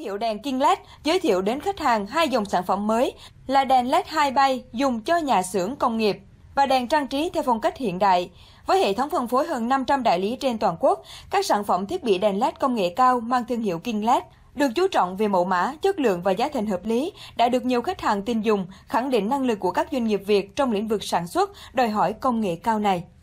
hiệu đèn King LED giới thiệu đến khách hàng hai dòng sản phẩm mới là đèn LED hai bay dùng cho nhà xưởng công nghiệp và đèn trang trí theo phong cách hiện đại. Với hệ thống phân phối hơn 500 đại lý trên toàn quốc, các sản phẩm thiết bị đèn LED công nghệ cao mang thương hiệu King LED được chú trọng về mẫu mã, chất lượng và giá thành hợp lý đã được nhiều khách hàng tin dùng, khẳng định năng lực của các doanh nghiệp Việt trong lĩnh vực sản xuất đòi hỏi công nghệ cao này.